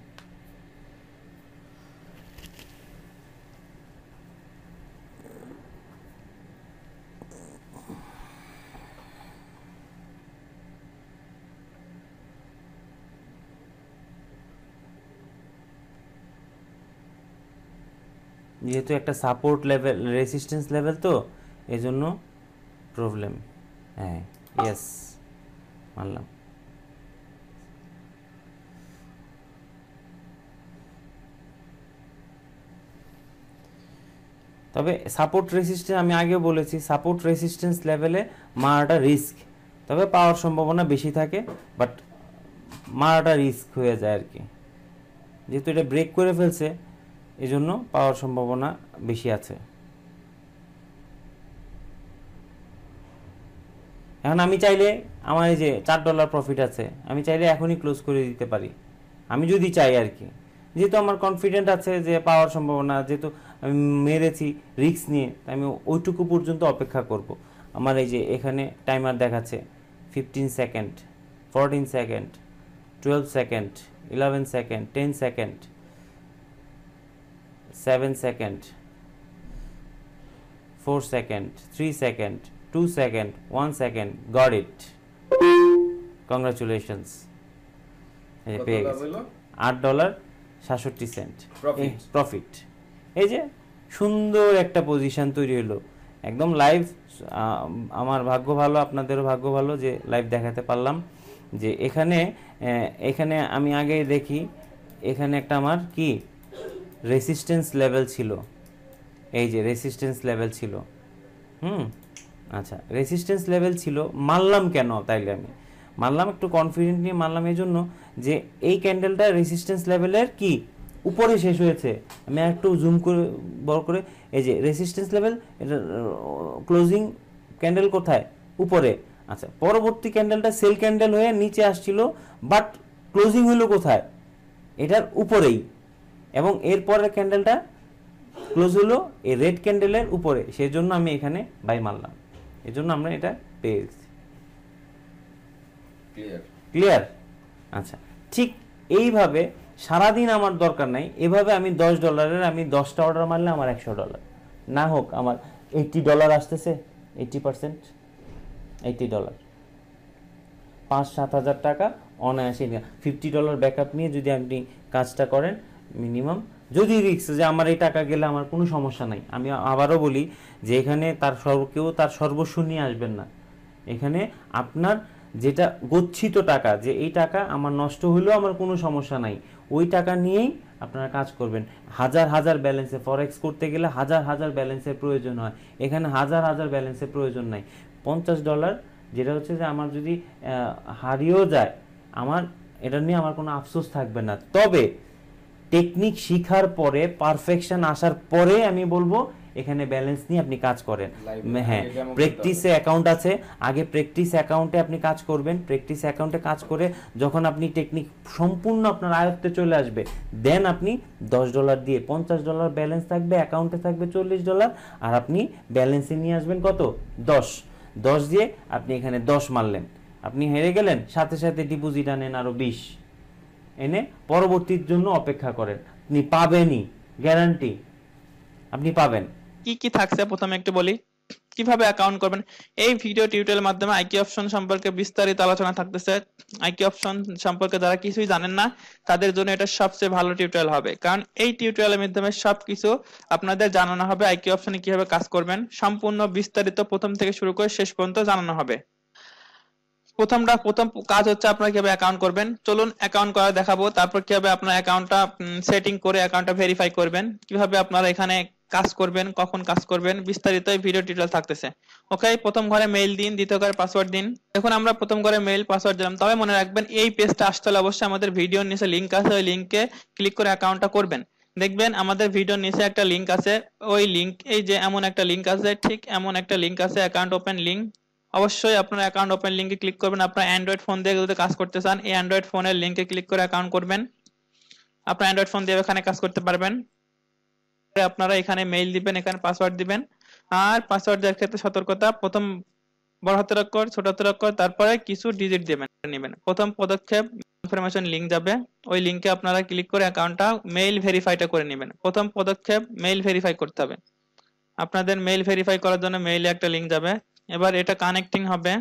যেহেতু একটা সাপোর্ট লেভেল রেসিস্ট্যান্স লেভেল তো এজন্য প্রবলেম হ্যাঁ ইয়েস মানলাম তবে সাপোর্ট রেসিস্ট্যান্স আমি আগে বলেছি সাপোর্ট রেসিস্ট্যান্স লেভেলে মারাটা রিস্ক তবে পাওয়ার সম্ভাবনা বেশি থাকে বাট মারাটা রিস্ক হয়ে যায় আর কি যেহেতু এটা ব্রেক করে ফেলছে এজন্য পাওয়ার সম্ভাবনা বেশি আছে এখন আমি চাইলে আমার এই যে চার ডলার প্রফিট আছে আমি চাইলে এখনই ক্লোজ করে দিতে পারি আমি যদি চাই আর কি যেহেতু আমার কনফিডেন্ট আছে যে পাওয়ার সম্ভাবনা যেহেতু আমি মেরেছি রিক্স নিয়ে আমি ওইটুকু পর্যন্ত অপেক্ষা করব। আমার এই যে এখানে টাইমার দেখাচ্ছে fifteen second fourteen second twelve second eleven second ten second 7 second 4 second 3 second 2 second 1 second got it congratulations এই পেয়ে গেছে 8 ডলার 67 সেন্ট প্রফিট এই যে সুন্দর একটা পজিশন তৈরি হলো একদম লাইভ আমার ভাগ্য ভালো আপনাদেরও ভাগ্য ভালো যে লাইভ দেখাতে পারলাম যে এখানে এখানে আমি আগে দেখি এখানে একটা আমার কি রেসিস্টেন্স লেভেল ছিল এই যে রেসিস্টেন্স লেভেল ছিল হুম আচ্ছা রেসিস্টেন্স লেভেল ছিল মানলাম কেন তাইলে আমি মানলাম একটু কনফিডেন্ট নিয়ে মানলাম এই জন্য যে এই ক্যান্ডেলটা রেসিস্টেন্স লেভেলের কি উপরে শেষ হয়েছে আমি একটু জুম করে বড় করে এই যে রেসিস্টেন্স লেভেল এটা ক্লোজিং ক্যান্ডেল কোথায় উপরে আচ্ছা পরবর্তী ক্যান্ডেলটা সেল ক্যান্ডেল হয়ে নিচে আসছিল বাট ক্লোজিং হলো কোথায় এটার উপরেই এবং এরপরের ক্যান্ডেলটা ক্লোজ হলো এই রেড ক্যান্ডেলের উপরে সেই জন্য আমি এখানে বাই মারলাম এজন্য আমরা এটা পেয়ে গেছি ক্লিয়ার আচ্ছা ঠিক এইভাবে সারাদিন আমার দরকার নাই এভাবে আমি দশ ডলারের আমি দশটা অর্ডার মারলে আমার একশো ডলার না হোক আমার এইটটি ডলার আসতেছে এইটটি পার্সেন্ট এইটটি ডলার পাঁচ সাত হাজার টাকা অনায়াসে ফিফটি ডলার ব্যাকআপ নিয়ে যদি আপনি কাজটা করেন মিনিমাম যদি রিক্স যে আমার এই টাকা গেলে আমার কোনো সমস্যা নাই আমি আবারও বলি যে এখানে তার সর্ব কেউ তার সর্বস্ব নিয়ে আসবেন না এখানে আপনার যেটা গচ্ছিত টাকা যে এই টাকা আমার নষ্ট হলেও আমার কোনো সমস্যা নাই ওই টাকা নিয়েই আপনারা কাজ করবেন হাজার হাজার ব্যালেন্সে ফরেক্স করতে গেলে হাজার হাজার ব্যালেন্সের প্রয়োজন হয় এখানে হাজার হাজার ব্যালেন্সের প্রয়োজন নাই পঞ্চাশ ডলার যেটা হচ্ছে যে আমার যদি হারিয়েও যায় আমার এটা নিয়ে আমার কোনো আফসোস থাকবে না তবে টেকনিক শিখার পরে পারফেকশন আসার পরে আমি বলবো এখানে ব্যালেন্স নিয়ে আপনি কাজ করেন হ্যাঁ প্র্যাকটিসে অ্যাকাউন্ট আছে আগে প্র্যাকটিস অ্যাকাউন্টে আপনি কাজ করবেন প্র্যাকটিস অ্যাকাউন্টে কাজ করে যখন আপনি টেকনিক সম্পূর্ণ আপনার আয়ত্তে চলে আসবে দেন আপনি দশ ডলার দিয়ে পঞ্চাশ ডলার ব্যালেন্স থাকবে অ্যাকাউন্টে থাকবে চল্লিশ ডলার আর আপনি ব্যালেন্সে নিয়ে আসবেন কত দশ দশ দিয়ে আপনি এখানে দশ মারলেন আপনি হেরে গেলেন সাথে সাথে ডিপোজিট আনেন আরও বিশ এনে পরবর্তীর জন্য অপেক্ষা করেন আপনি পাবেনই গ্যারান্টি আপনি পাবেন
কি কি থাকছে প্রথমে একটু বলি কিভাবে অ্যাকাউন্ট করবেন এই ভিডিও টিউটোরিয়াল মাধ্যমে আইকি অপশন সম্পর্কে বিস্তারিত আলোচনা থাকতেছে আইকি অপশন সম্পর্কে যারা কিছুই জানেন না তাদের জন্য এটা সবচেয়ে ভালো টিউটোরিয়াল হবে কারণ এই টিউটোরিয়ালের মাধ্যমে সবকিছু আপনাদের জানানো হবে আইকি অপশনে কিভাবে কাজ করবেন সম্পূর্ণ বিস্তারিত প্রথম থেকে শুরু করে শেষ পর্যন্ত জানানো হবে প্রথমটা প্রথম কাজ হচ্ছে আপনারা কিভাবে অ্যাকাউন্ট করবেন চলুন অ্যাকাউন্ট করা দেখাবো তারপর কিভাবে আপনার অ্যাকাউন্টটা সেটিং করে অ্যাকাউন্টটা ভেরিফাই করবেন কিভাবে আপনারা এখানে কাজ করবেন কখন কাজ করবেন বিস্তারিত এই ভিডিও টিউটোরিয়াল থাকতেছে ওকে প্রথম ঘরে মেইল দিন দ্বিতীয় ঘরে পাসওয়ার্ড দিন এখন আমরা প্রথম ঘরে মেইল পাসওয়ার্ড দিলাম তবে মনে রাখবেন এই পেজটা আসতে হলে অবশ্যই আমাদের ভিডিওর নিচে লিংক আছে ওই লিংকে ক্লিক করে অ্যাকাউন্টটা করবেন দেখবেন আমাদের ভিডিওর নিচে একটা লিংক আছে ওই লিংক এই যে এমন একটা লিংক আছে ঠিক এমন একটা লিংক আছে অ্যাকাউন্ট ওপেন লিংক অবশ্যই আপনার অ্যাকাউন্ট ওপেন লিঙ্কে ক্লিক করবেন আপনার অ্যান্ড্রয়েড ফোন দিয়ে যদি কাজ করতে চান এই অ্যান্ড্রয়েড ফোনের লিঙ্কে ক্লিক করে অ্যাকাউন্ট করবেন আপনার অ্যান্ড্রয়েড ফোন দিয়ে এখানে কাজ করতে পারবেন আপনারা এখানে মেইল দিবেন এখানে পাসওয়ার্ড দিবেন আর পাসওয়ার্ড দেওয়ার ক্ষেত্রে সতর্কতা প্রথম বড় হাতের অক্ষর ছোট হাতের অক্ষর তারপরে কিছু ডিজিট দেবেন নেবেন প্রথম পদক্ষেপ কনফার্মেশন লিংক যাবে ওই লিঙ্কে আপনারা ক্লিক করে অ্যাকাউন্টটা মেইল ভেরিফাইটা করে নেবেন প্রথম পদক্ষেপ মেইল ভেরিফাই করতে হবে আপনাদের মেইল ভেরিফাই করার জন্য মেইলে একটা লিঙ্ক যাবে এবার এটা কানেক্টিং হবে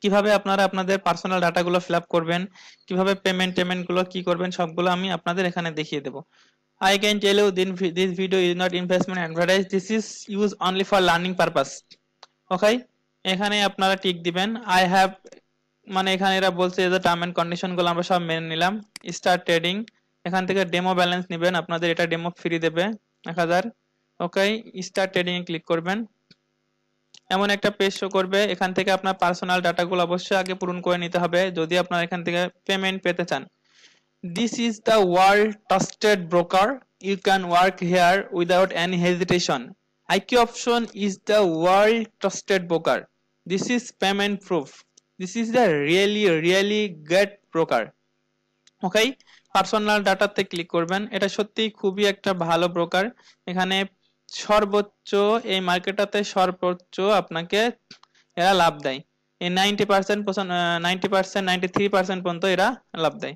কিভাবে আপনারা আপনাদের পার্সোনাল ডাটাগুলো ফিল করবেন কিভাবে পেমেন্ট টেমেন্টগুলো কি করবেন সবগুলো আমি আপনাদের এখানে দেখিয়ে দেবো আই ক্যান টেল ইউ দিন this video is not investment advertise this is use only for learning purpose okay এখানে আপনারা টিক দিবেন আই হ্যাভ মানে এখানে এরা বলছে যে টার্ম এন্ড কন্ডিশন গুলো আমরা সব মেনে নিলাম স্টার্ট ট্রেডিং এখান থেকে ডেমো ব্যালেন্স নেবেন আপনাদের এটা ডেমো ফ্রি দেবে এক হাজার ওকে স্টার্ট ট্রেডিং এ ক্লিক করবেন এমন একটা পেজ শো করবে এখান থেকে আপনার পার্সোনাল ডাটাগুলো অবশ্যই আগে পূরণ করে নিতে হবে যদি আপনার এখান থেকে পেমেন্ট পেতে চান this is the world trusted broker you can work here without any hesitation IQ option is the world trusted broker this is payment proof this is the really really great broker okay personal ডাটাতে ক্লিক করবেন এটা সত্যি খুবই একটা ভালো ব্রোকার এখানে সর্বোচ্চ এই মার্কেটটাতে সর্বোচ্চ আপনাকে এরা লাভ দেয় এই ninety percent ninety percent ninety three percent পর্যন্ত এরা লাভ দেয়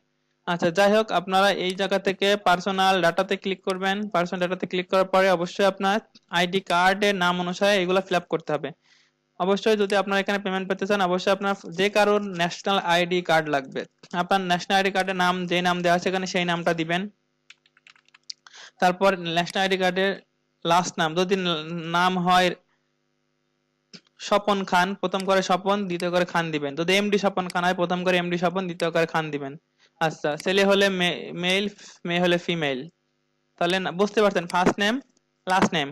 আচ্ছা যাই হোক আপনারা এই জায়গা থেকে পার্সোনাল ডাটাতে ক্লিক করবেন পার্সোনাল ডাটাতে ক্লিক করার পরে অবশ্যই আপনার আইডি কার্ডের নাম অনুসারে এগুলো ফিল করতে হবে অবশ্যই যদি আপনারা এখানে পেমেন্ট পেতে চান অবশ্যই আপনার যে কারোর ন্যাশনাল আইডি কার্ড লাগবে আপনার ন্যাশনাল আইডি কার্ডের নাম যে নাম দেওয়া আছে এখানে সেই নামটা দিবেন তারপর ন্যাশনাল আইডি কার্ডের লাস্ট নাম যদি নাম হয় স্বপন খান প্রথম করে স্বপন দ্বিতীয় করে খান দিবেন যদি এমডি স্বপন খান হয় প্রথম করে এমডি স্বপন দ্বিতীয় করে খান দিবেন আচ্ছা ছেলে হলে মেল মেয়ে হলে ফিমেল তাহলে বুঝতে পারছেন ফার্স্ট নেম লাস্ট নেম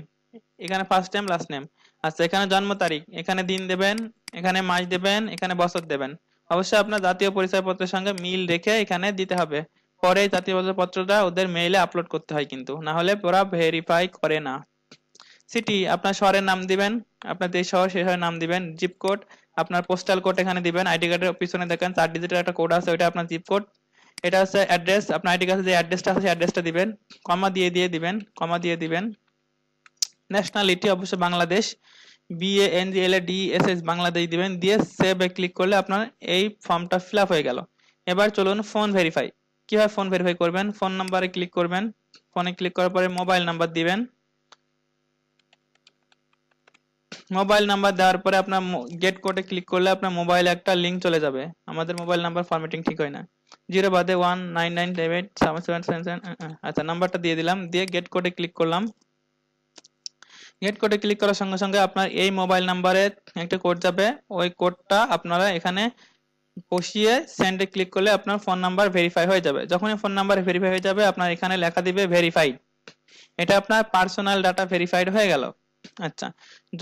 এখানে ফার্স্ট নেম লাস্ট নেম আচ্ছা এখানে জন্ম তারিখ এখানে দিন দেবেন এখানে মাস দেবেন এখানে বছর দেবেন অবশ্যই আপনার জাতীয় পরিচয়পত্রের সঙ্গে মিল রেখে এখানে দিতে হবে পরে পত্রটা ওদের মেইলে আপলোড করতে হয় কিন্তু না হলে ওরা ভেরিফাই করে না সিটি আপনার শহরের নাম দিবেন আপনার যে শহর সে শহরের নাম দিবেন জিপ কোড আপনার পোস্টাল কোড এখানে দিবেন আইডি কার্ডের পিছনে দেখেন চার ডিজিটের একটা কোড আছে ওইটা আপনার জিপ কোড এটা হচ্ছে অ্যাড্রেস আপনার আইডি কার্ডে যে অ্যাড্রেসটা আছে সেই অ্যাড্রেসটা দিবেন কমা দিয়ে দিয়ে দিবেন কমা দিয়ে দিবেন ন্যাশনালিটি অবশ্য Bangladesh A N G L A D S S Bangladesh দিবেন দিয়ে সেভ এ ক্লিক করলে আপনার এই ফর্মটা ফিল আপ হয়ে গেল এবার চলুন ফোন ভেরিফাই কিভাবে ফোন ভেরিফাই করবেন ফোন নাম্বারে ক্লিক করবেন ফোনে ক্লিক করার পরে মোবাইল নাম্বার দিবেন মোবাইল নাম্বার দেওয়ার পরে আপনার গেট কোডে ক্লিক করলে আপনার মোবাইলে একটা লিঙ্ক চলে যাবে আমাদের মোবাইল নাম্বার ফরম্যাটিং ঠিক হয় না জিরো বাদে ওয়ান নাইন নাইন ডেভ eight seven seven seven seven আচ্ছা নাম্বারটা দিয়ে দিলাম দিয়ে গেট কোডে ক্লিক করলাম গেট কোডে ক্লিক করার সঙ্গে সঙ্গে আপনার এই মোবাইল নাম্বারে একটা কোড যাবে ওই কোডটা আপনারা এখানে বসিয়ে সেন্ডে ক্লিক করলে আপনার ফোন নাম্বার ভেরিফাই হয়ে যাবে যখনই ফোন নাম্বার ভেরিফাই হয়ে যাবে আপনার এখানে লেখা দিবে ভেরিফাইড এটা আপনার পার্সোনাল ডাটা ভেরিফাইড হয়ে গেল আচ্ছা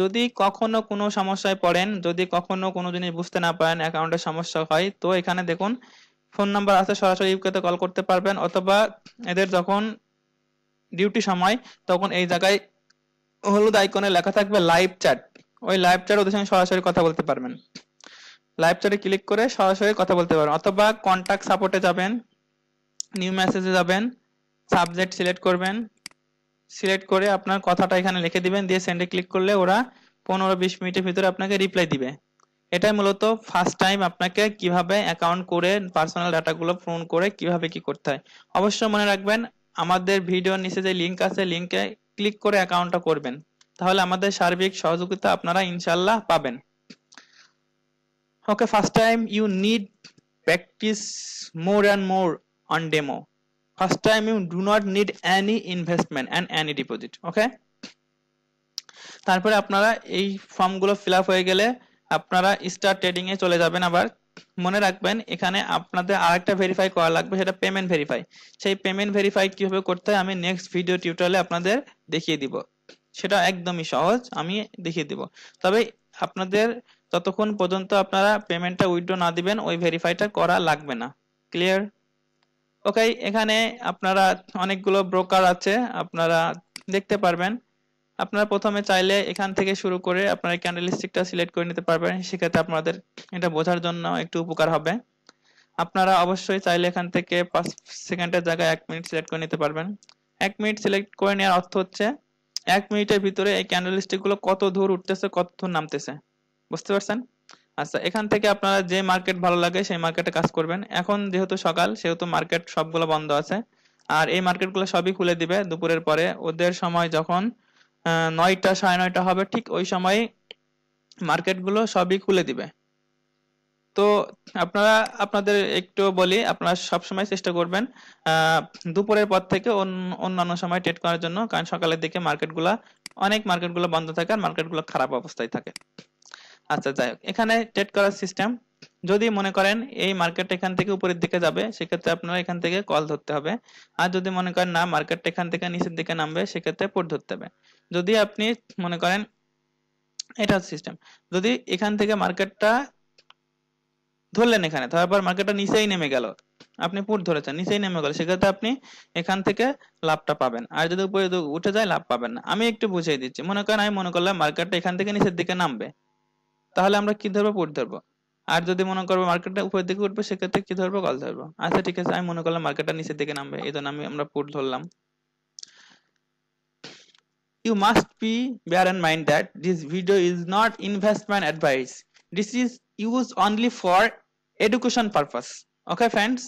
যদি কখনো কোনো সমস্যায় পড়েন যদি কখনো কোনো জিনিস বুঝতে না পারেন অ্যাকাউন্টের সমস্যা হয় তো এখানে দেখুন ফোন নাম্বার আছে সরাসরি ইউকেতে কল করতে পারবেন অথবা এদের যখন ডিউটি সময় তখন এই জায়গায় হলুদ আইকনে লেখা থাকবে লাইভ চ্যাট ওই লাইভ চ্যাট ওদের সঙ্গে সরাসরি কথা বলতে পারবেন লাইভ চ্যাটে ক্লিক করে সরাসরি কথা বলতে পারবেন অথবা কন্ট্যাক্ট সাপোর্টে যাবেন নিউ মেসেজে যাবেন সাবজেক্ট সিলেক্ট করবেন সিলেক্ট করে আপনার কথাটা এখানে লিখে দিবেন দিয়ে সেন্ডে ক্লিক করলে ওরা পনেরো বিশ মিনিটের ভিতরে আপনাকে রিপ্লাই দিবে এটাই মূলত ফার্স্ট টাইম আপনাকে কিভাবে অ্যাকাউন্ট করে পার্সোনাল ডাটাগুলো ফোন করে কিভাবে কি করতে হয় অবশ্য মনে রাখবেন আমাদের ভিডিওর নিচে যে লিঙ্ক আছে লিঙ্কে ক্লিক করে অ্যাকাউন্টটা করবেন তাহলে আমাদের সার্বিক সহযোগিতা আপনারা ইনশাল্লাহ পাবেন okay first time you need practice more and more on demo first time you do not need any investment and any deposit okay তারপরে আপনারা এই ফর্মগুলো ফিল আপ হয়ে গেলে আপনারা স্টার ট্রেডিং এ চলে যাবেন আবার মনে রাখবেন এখানে আপনাদের আরেকটা ভেরিফাই করা লাগবে সেটা পেমেন্ট ভেরিফাই সেই পেমেন্ট ভেরিফাই কিভাবে করতে হয় আমি নেক্সট ভিডিও টিউটোরিয়ালে আপনাদের দেখিয়ে দিব সেটা একদমই সহজ আমি দেখিয়ে দিব তবে আপনাদের ততক্ষণ পর্যন্ত আপনারা পেমেন্টটা উইথড্র না দিবেন ওই ভেরিফাইটা করা লাগবে না ক্লিয়ার ওকে এখানে আপনারা অনেকগুলো ব্রোকার আছে আপনারা দেখতে পারবেন আপনারা প্রথমে চাইলে এখান থেকে শুরু করে আপনারা ক্যান্ডেল স্টিকটা সিলেক্ট করে নিতে পারবেন সেক্ষেত্রে আপনাদের এটা বোঝার জন্য একটু উপকার হবে আপনারা অবশ্যই চাইলে এখান থেকে পাঁচ সেকেন্ডের জায়গায় এক মিনিট সিলেক্ট করে নিতে পারবেন এক মিনিট সিলেক্ট করে নেওয়ার অর্থ হচ্ছে এক মিনিটের ভিতরে এই ক্যান্ডেল স্টিকগুলো কত দূর উঠতেছে কত দূর নামতেছে বুঝতে পারছেন আচ্ছা এখান থেকে আপনারা যে মার্কেট ভালো লাগে সেই মার্কেটে কাজ করবেন এখন যেহেতু সকাল সেহেতু মার্কেট সবগুলো বন্ধ আছে আর এই মার্কেটগুলো সবই খুলে দিবে দুপুরের পরে ওদের সময় যখন নয়টা সাড়ে নয়টা হবে ঠিক ওই সময় মার্কেটগুলো সবই খুলে দিবে তো আপনারা আপনাদের একটু বলি আপনারা সবসময় চেষ্টা করবেন দুপুরের পর থেকে অন্যান্য সময় ট্রেড করার জন্য কারণ সকালের দিকে মার্কেটগুলো অনেক মার্কেটগুলো বন্ধ থাকে আর মার্কেটগুলো খারাপ অবস্থায় থাকে আচ্ছা যাই হোক এখানে ট্রেড করার সিস্টেম যদি মনে করেন এই মার্কেট এখান থেকে উপরের দিকে যাবে সেক্ষেত্রে আপনারা এখান থেকে কল ধরতে হবে আর যদি মনে করেন না মার্কেটটা এখান থেকে নিচের দিকে নামবে সেক্ষেত্রে পোর্ট ধরতে হবে যদি আপনি মনে করেন এটা সিস্টেম যদি এখান থেকে মার্কেটটা ধরলেন এখানে ধরার পর মার্কেটটা নিচেই নেমে গেল আপনি পুট ধরেছেন নিচেই নেমে গেল সেক্ষেত্রে আপনি এখান থেকে লাভটা পাবেন আর যদি উপরে উঠে যায় লাভ পাবেন না আমি একটু বুঝিয়ে দিচ্ছি মনে করেন আমি মনে করলাম মার্কেটটা এখান থেকে নিচের দিকে নামবে তাহলে আমরা কি ধরবো পুট ধরবো আর যদি মনে করবো মার্কেটটা উপরের দিকে উঠবে সেক্ষেত্রে কি ধরবো কল ধরবো আচ্ছা ঠিক আছে আমি মনে করলাম মার্কেটটা নিচের দিকে নামবে এই জন্য আমি আমরা পুট ধরলাম you must be bear in mind that this video is not investment advice this is use only for education purpose okay friends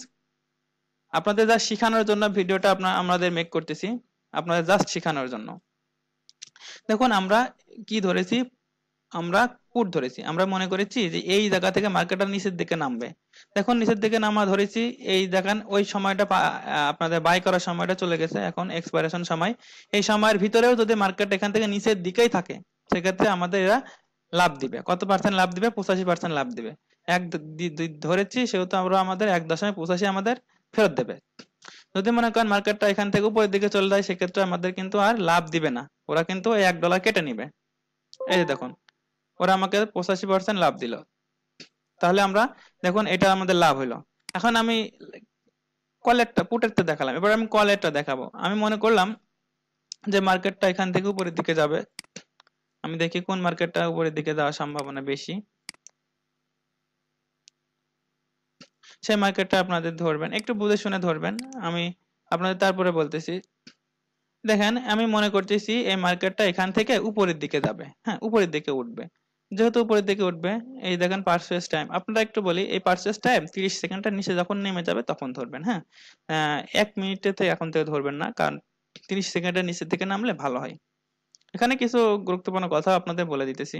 আপনাদের যা শেখানোর জন্য ভিডিওটা আপনার আমাদের মেক করতেছি আপনাদের জাস্ট শেখানোর জন্য দেখুন আমরা কি ধরেছি আমরা পুট ধরেছি আমরা মনে করেছি যে এই জায়গা থেকে মার্কেটটা নিচের দিকে নামবে এখন নিচের দিকে নামা ধরেছি এই দেখান ওই সময়টা আপনাদের বাই করার সময়টা চলে গেছে এখন এক্সপায়ারেশন সময় এই সময়ের ভিতরেও যদি মার্কেট এখান থেকে নিচের দিকেই থাকে সেক্ষেত্রে আমাদের এরা লাভ দিবে কত পার্সেন্ট লাভ দিবে পঁচাশি পার্সেন্ট লাভ দিবে এক ধরেছি সেহেতু আমরা আমাদের এক দশমিক পঁচাশি আমাদের ফেরত দেবে যদি মনে করেন মার্কেটটা এখান থেকে উপরের দিকে চলে যায় সেক্ষেত্রে আমাদের কিন্তু আর লাভ দিবে না ওরা কিন্তু এক ডলার কেটে নিবে এই যে দেখুন ওরা আমাকে পঁচাশি পার্সেন্ট লাভ দিল তাহলে আমরা দেখুন এটা আমাদের লাভ হলো এখন আমি কলেরটা পুটেরটা দেখালাম এবার আমি কলেরটা দেখাবো আমি মনে করলাম যে মার্কেটটা এখান থেকে উপরের দিকে যাবে আমি দেখি কোন মার্কেটটা উপরের দিকে যাওয়ার সম্ভাবনা বেশি সেই মার্কেটটা আপনাদের ধরবেন একটু বুঝে শুনে ধরবেন আমি আপনাদের তারপরে বলতেছি দেখেন আমি মনে করতেছি এই মার্কেটটা এখান থেকে উপরের দিকে যাবে হ্যাঁ উপরের দিকে উঠবে যেহেতু উপরের দিকে উঠবে এই দেখেন পার্সেস টাইম আপনারা একটু বলি এই পার্সেস টাইম তিরিশ সেকেন্ডটা নিচে যখন নেমে যাবে তখন ধরবেন হ্যাঁ এক মিনিটে থেকে এখন থেকে ধরবেন না কারণ তিরিশ সেকেন্ডের নিচের থেকে নামলে ভালো হয় এখানে কিছু গুরুত্বপূর্ণ কথা আপনাদের বলে দিতেছি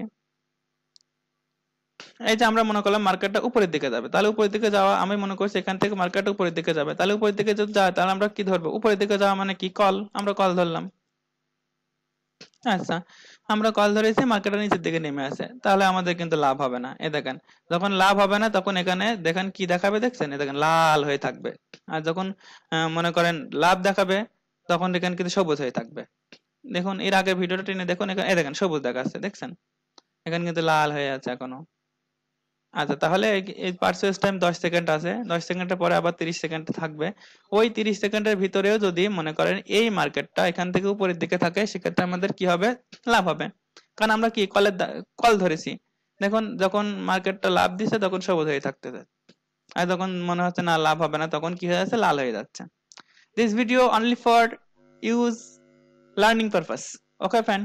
এই যে আমরা মনে করলাম মার্কেটটা উপরের দিকে যাবে তাহলে উপরের দিকে যাওয়া আমি মনে করছি এখান থেকে মার্কেটটা উপরের দিকে যাবে তাহলে উপরের দিকে যদি যায় তাহলে আমরা কি ধরবো উপরের দিকে যাওয়া মানে কি কল আমরা কল ধরলাম আচ্ছা আমরা কল ধরেছি মার্কেটের নিচের দিকে নেমে আসে তাহলে আমাদের কিন্তু লাভ হবে না এ দেখেন যখন লাভ হবে না তখন এখানে দেখেন কি দেখাবে দেখছেন এ দেখেন লাল হয়ে থাকবে আর যখন মনে করেন লাভ দেখাবে তখন এখানে কিন্তু সবুজ হয়ে থাকবে দেখুন এর আগে ভিডিওটা টেনে দেখুন এখানে এ দেখেন সবুজ দেখাচ্ছে দেখছেন এখানে কিন্তু লাল হয়ে আছে এখনো আচ্ছা তাহলে এই পারচেজ টাইম 10 সেকেন্ড আছে 10 সেকেন্ডের পরে আবার 30 সেকেন্ড থাকবে ওই 30 সেকেন্ডের ভিতরেও যদি মনে করেন এই মার্কেটটা এখান থেকে উপরের দিকে থাকে সেক্ষেত্রে আমাদের কি হবে লাভ হবে কারণ আমরা কি কলের কল ধরেছি দেখুন যখন মার্কেটটা লাভ দিছে তখন সবুজ হয়ে থাকতে যায় আর যখন মনে হচ্ছে না লাভ হবে না তখন কি হয়ে যাচ্ছে লাল হয়ে যাচ্ছে this video only for use learning purpose okay fan